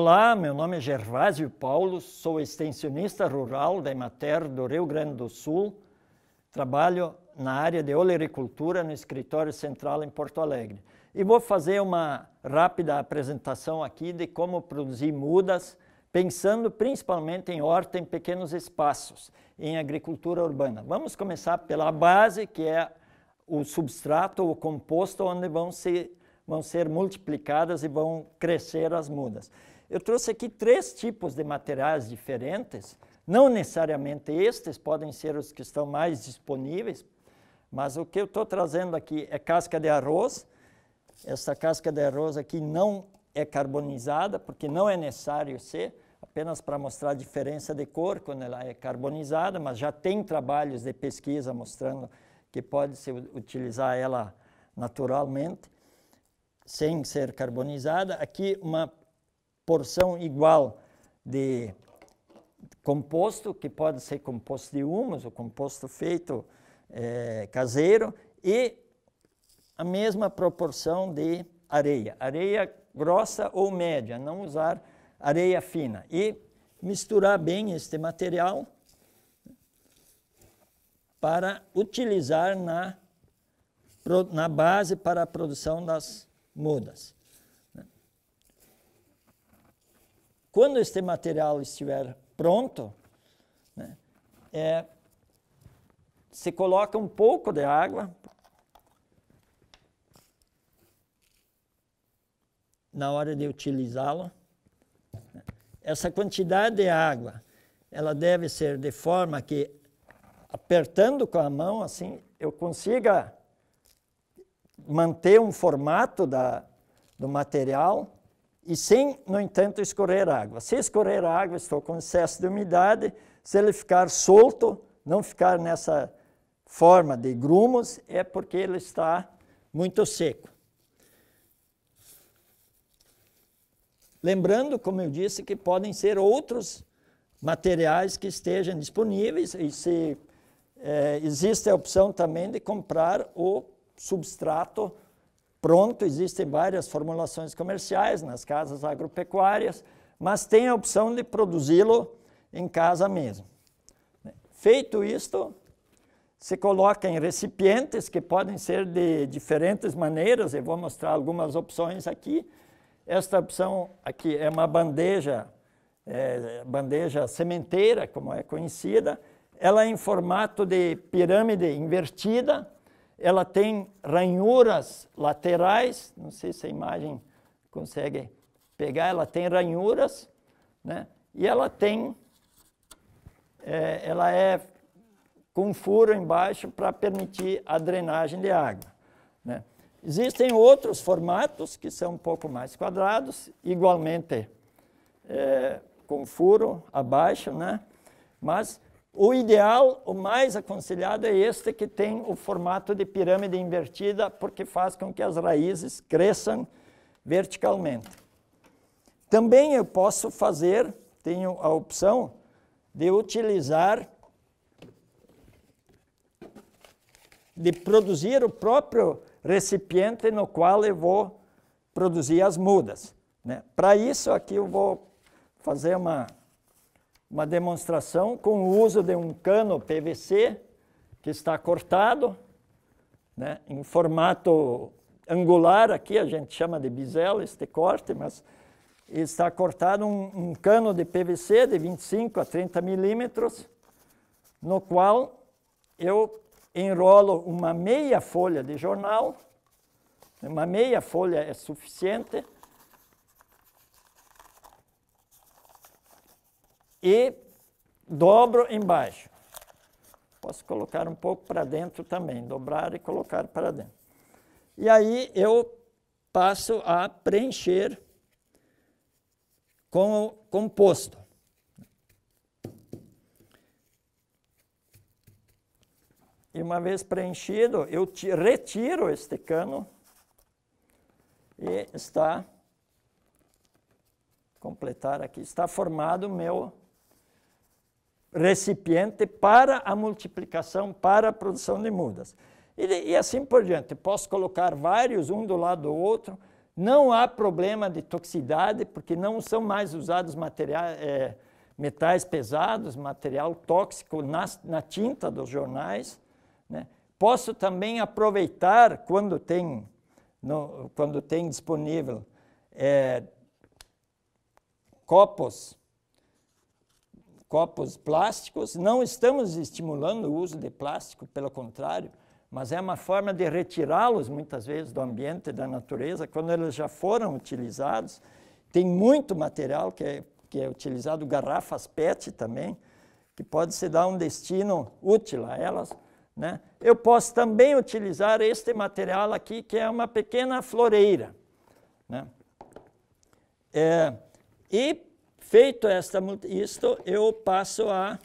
Olá, meu nome é Gervásio Paulo, sou extensionista rural da Emater do Rio Grande do Sul. Trabalho na área de olericultura no escritório central em Porto Alegre. E vou fazer uma rápida apresentação aqui de como produzir mudas, pensando principalmente em horta em pequenos espaços, em agricultura urbana. Vamos começar pela base, que é o substrato, o composto, onde vão, vão ser multiplicadas e vão crescer as mudas. Eu trouxe aqui três tipos de materiais diferentes, não necessariamente estes, podem ser os que estão mais disponíveis, mas o que eu estou trazendo aqui é casca de arroz. Essa casca de arroz aqui não é carbonizada, porque não é necessário ser, apenas para mostrar a diferença de cor quando ela é carbonizada, mas já tem trabalhos de pesquisa mostrando que pode-se utilizar ela naturalmente, sem ser carbonizada. Aqui uma porção igual de composto, que pode ser composto de humus, ou composto feito é, caseiro, e a mesma proporção de areia. Areia grossa ou média, não usar areia fina. E misturar bem este material para utilizar na, na base para a produção das mudas. Quando este material estiver pronto, né, é, se coloca um pouco de água na hora de utilizá-lo. Né. Essa quantidade de água, ela deve ser de forma que apertando com a mão assim, eu consiga manter um formato da, do material e sem, no entanto, escorrer água. Se escorrer água, estou com excesso de umidade, se ele ficar solto, não ficar nessa forma de grumos, é porque ele está muito seco. Lembrando, como eu disse, que podem ser outros materiais que estejam disponíveis e se é, existe a opção também de comprar o substrato Pronto, existem várias formulações comerciais nas casas agropecuárias, mas tem a opção de produzi-lo em casa mesmo. Feito isto, se coloca em recipientes que podem ser de diferentes maneiras, eu vou mostrar algumas opções aqui. Esta opção aqui é uma bandeja, é, bandeja sementeira, como é conhecida. Ela é em formato de pirâmide invertida, ela tem ranhuras laterais, não sei se a imagem consegue pegar, ela tem ranhuras, né? E ela tem, é, ela é com furo embaixo para permitir a drenagem de água. Né? Existem outros formatos que são um pouco mais quadrados, igualmente é, com furo abaixo, né? Mas o ideal, o mais aconselhado é este que tem o formato de pirâmide invertida, porque faz com que as raízes cresçam verticalmente. Também eu posso fazer, tenho a opção de utilizar, de produzir o próprio recipiente no qual eu vou produzir as mudas. Né? Para isso aqui eu vou fazer uma uma demonstração com o uso de um cano PVC que está cortado, né, em formato angular, aqui a gente chama de bisela este corte, mas está cortado um, um cano de PVC de 25 a 30 milímetros, no qual eu enrolo uma meia folha de jornal, uma meia folha é suficiente, e dobro embaixo. Posso colocar um pouco para dentro também, dobrar e colocar para dentro. E aí eu passo a preencher com o composto. E uma vez preenchido, eu retiro este cano e está completar aqui, está formado o meu recipiente para a multiplicação, para a produção de mudas. E, e assim por diante. Posso colocar vários, um do lado do outro. Não há problema de toxicidade, porque não são mais usados materiais, é, eh, metais pesados, material tóxico na, na tinta dos jornais. Né? Posso também aproveitar, quando tem, no, quando tem disponível, é, copos copos plásticos. Não estamos estimulando o uso de plástico, pelo contrário, mas é uma forma de retirá-los muitas vezes do ambiente, da natureza, quando eles já foram utilizados. Tem muito material que é, que é utilizado, garrafas PET também, que pode se dar um destino útil a elas. Né? Eu posso também utilizar este material aqui, que é uma pequena floreira. Né? É, e Feito esta, isto, eu passo a,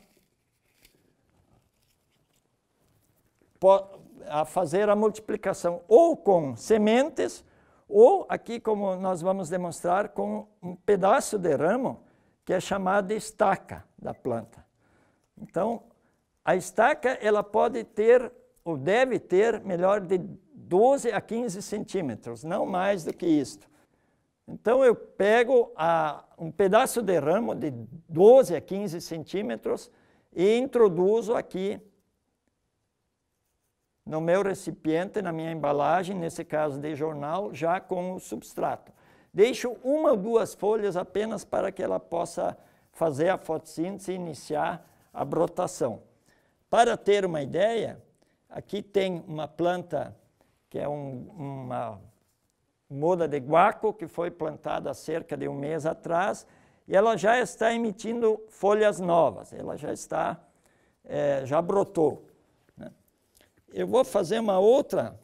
a fazer a multiplicação ou com sementes, ou aqui, como nós vamos demonstrar, com um pedaço de ramo que é chamado estaca da planta. Então, a estaca ela pode ter, ou deve ter, melhor de 12 a 15 centímetros, não mais do que isto. Então eu pego a, um pedaço de ramo de 12 a 15 centímetros e introduzo aqui no meu recipiente, na minha embalagem, nesse caso de jornal, já com o substrato. Deixo uma ou duas folhas apenas para que ela possa fazer a fotossíntese e iniciar a brotação. Para ter uma ideia, aqui tem uma planta que é um, uma muda de guaco, que foi plantada há cerca de um mês atrás, e ela já está emitindo folhas novas, ela já está, é, já brotou. Né? Eu vou fazer uma outra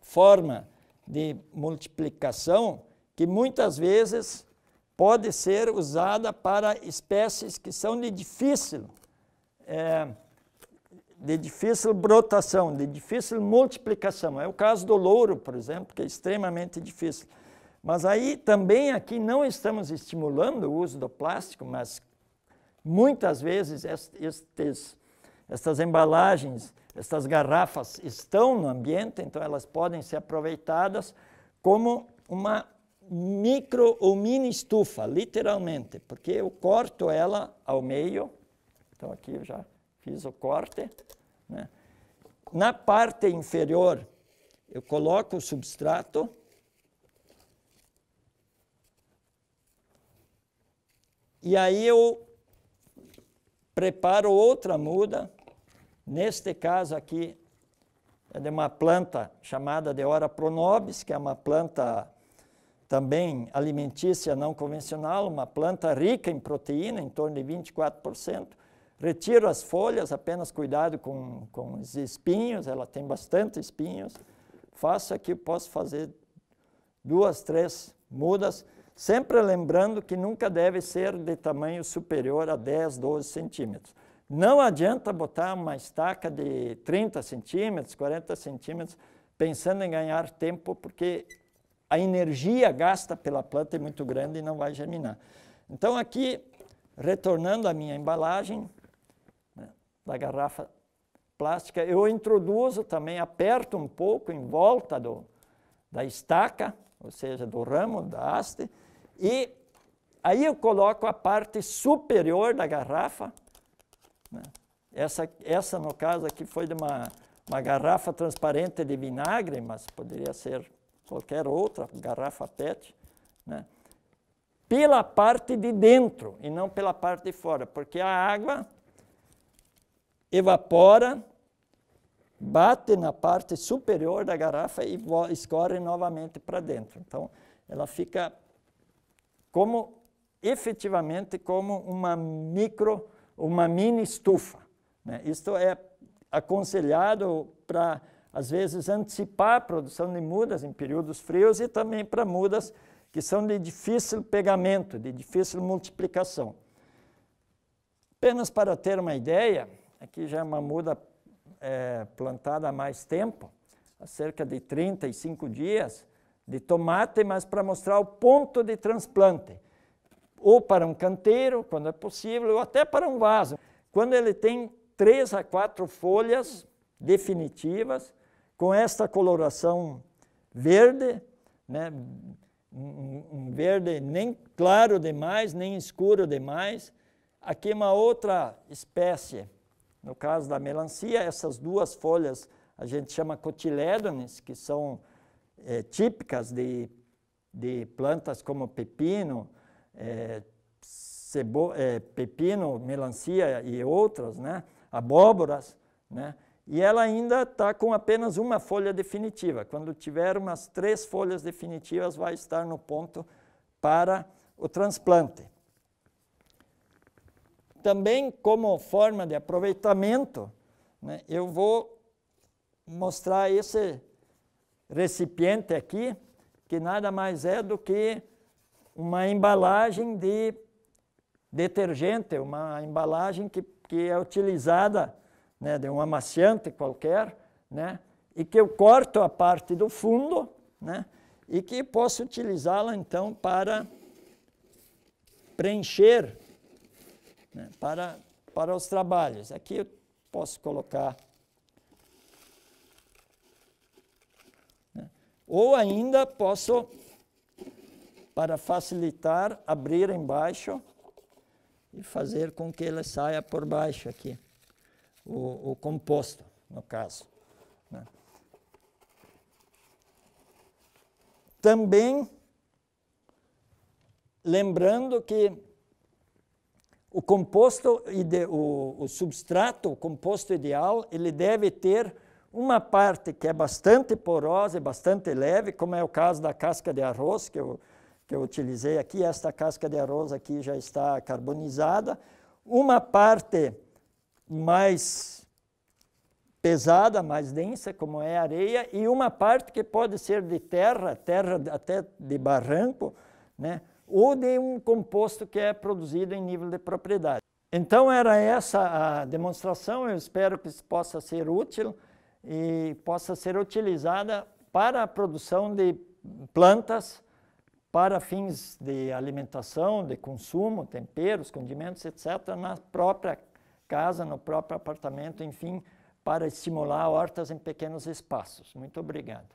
forma de multiplicação que muitas vezes pode ser usada para espécies que são de difícil é, de difícil brotação, de difícil multiplicação. É o caso do louro, por exemplo, que é extremamente difícil. Mas aí também aqui não estamos estimulando o uso do plástico, mas muitas vezes estes, estas embalagens, estas garrafas estão no ambiente, então elas podem ser aproveitadas como uma micro ou mini estufa, literalmente, porque eu corto ela ao meio. Então aqui eu já Fiz o corte. Né? Na parte inferior, eu coloco o substrato. E aí eu preparo outra muda. Neste caso aqui, é de uma planta chamada Deora pronobis, que é uma planta também alimentícia não convencional, uma planta rica em proteína, em torno de 24%, Retiro as folhas, apenas cuidado com, com os espinhos, ela tem bastante espinhos. Faço aqui, posso fazer duas, três mudas, sempre lembrando que nunca deve ser de tamanho superior a 10, 12 centímetros. Não adianta botar uma estaca de 30 centímetros, 40 centímetros, pensando em ganhar tempo, porque a energia gasta pela planta é muito grande e não vai germinar. Então, aqui, retornando à minha embalagem, da garrafa plástica, eu introduzo também, aperto um pouco em volta do, da estaca, ou seja, do ramo, da haste, e aí eu coloco a parte superior da garrafa, né? essa, essa no caso aqui foi de uma, uma garrafa transparente de vinagre, mas poderia ser qualquer outra garrafa PET, né? pela parte de dentro e não pela parte de fora, porque a água evapora, bate na parte superior da garrafa e escorre novamente para dentro. Então, ela fica como efetivamente como uma micro, uma mini estufa. Né? Isto é aconselhado para, às vezes, antecipar a produção de mudas em períodos frios e também para mudas que são de difícil pegamento, de difícil multiplicação. Apenas para ter uma ideia, aqui já é uma muda é, plantada há mais tempo, há cerca de 35 dias, de tomate, mas para mostrar o ponto de transplante, ou para um canteiro, quando é possível, ou até para um vaso. Quando ele tem três a quatro folhas definitivas, com esta coloração verde, né, um verde nem claro demais, nem escuro demais. Aqui uma outra espécie no caso da melancia, essas duas folhas a gente chama cotilédones, que são é, típicas de, de plantas como pepino, é, cebo, é, pepino, melancia e outras, né? abóboras, né? e ela ainda está com apenas uma folha definitiva. Quando tiver umas três folhas definitivas, vai estar no ponto para o transplante também como forma de aproveitamento, né, eu vou mostrar esse recipiente aqui, que nada mais é do que uma embalagem de detergente, uma embalagem que, que é utilizada né, de um amaciante qualquer, né, e que eu corto a parte do fundo né, e que posso utilizá-la então para preencher né, para, para os trabalhos. Aqui eu posso colocar. Né, ou ainda posso, para facilitar, abrir embaixo e fazer com que ele saia por baixo aqui, o, o composto, no caso. Né. Também, lembrando que o composto, o, o substrato, o composto ideal, ele deve ter uma parte que é bastante porosa e bastante leve, como é o caso da casca de arroz que eu, que eu utilizei aqui. Esta casca de arroz aqui já está carbonizada. Uma parte mais pesada, mais densa, como é a areia, e uma parte que pode ser de terra, terra até de barranco, né? ou de um composto que é produzido em nível de propriedade. Então era essa a demonstração, eu espero que isso possa ser útil e possa ser utilizada para a produção de plantas para fins de alimentação, de consumo, temperos, condimentos, etc., na própria casa, no próprio apartamento, enfim, para estimular hortas em pequenos espaços. Muito obrigado.